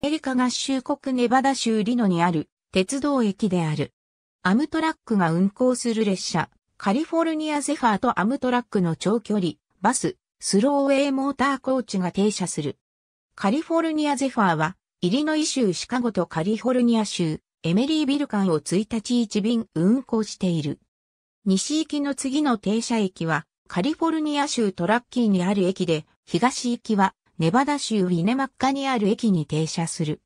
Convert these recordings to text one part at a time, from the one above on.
メリカ合衆国ネバダ州リノにある鉄道駅である。アムトラックが運行する列車、カリフォルニアゼファーとアムトラックの長距離、バス、スローウェイモーターコーチが停車する。カリフォルニアゼファーは、イリノイ州シカゴとカリフォルニア州、エメリービル間を1日1便運行している。西行きの次の停車駅は、カリフォルニア州トラッキーにある駅で、東行きはネバダ州ウィネマッカにある駅に停車する。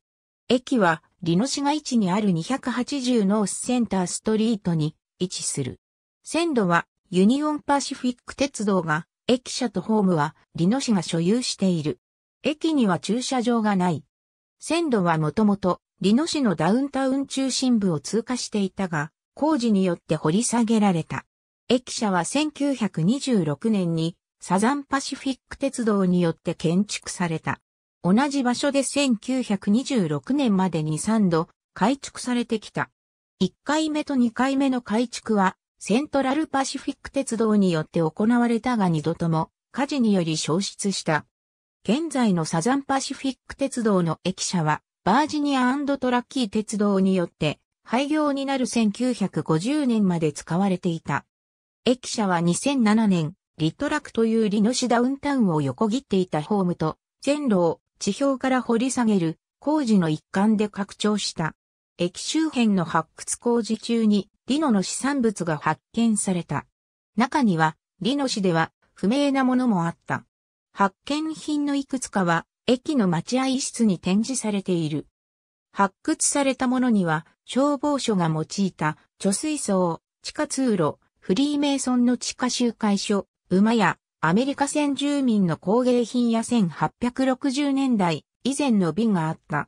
駅は、リノ市街地にある280ノースセンターストリートに位置する。線路は、ユニオンパシフィック鉄道が、駅舎とホームは、リノ市が所有している。駅には駐車場がない。線路はもともと、リノ市のダウンタウン中心部を通過していたが、工事によって掘り下げられた。駅舎は1926年にサザンパシフィック鉄道によって建築された。同じ場所で1926年までに3度改築されてきた。1回目と2回目の改築はセントラルパシフィック鉄道によって行われたが2度とも火事により消失した。現在のサザンパシフィック鉄道の駅舎はバージニアトラッキー鉄道によって廃業になる1950年まで使われていた。駅舎は2007年リトラクというリノシダウンタウンを横切っていたホームと、線路を地表から掘り下げる工事の一環で拡張した。駅周辺の発掘工事中にリノの資産物が発見された。中にはリノ市では不明なものもあった。発見品のいくつかは駅の待合室に展示されている。発掘されたものには消防署が用いた貯水槽、地下通路、フリーメイソンの地下集会所、馬やアメリカ先住民の工芸品や1860年代以前の便があった。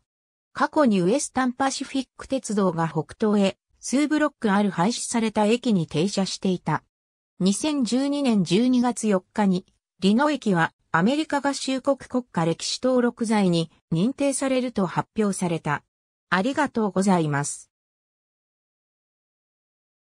過去にウエスタンパシフィック鉄道が北東へ数ブロックある廃止された駅に停車していた。2012年12月4日に、リノ駅はアメリカ合衆国国家歴史登録罪に認定されると発表された。ありがとうございます。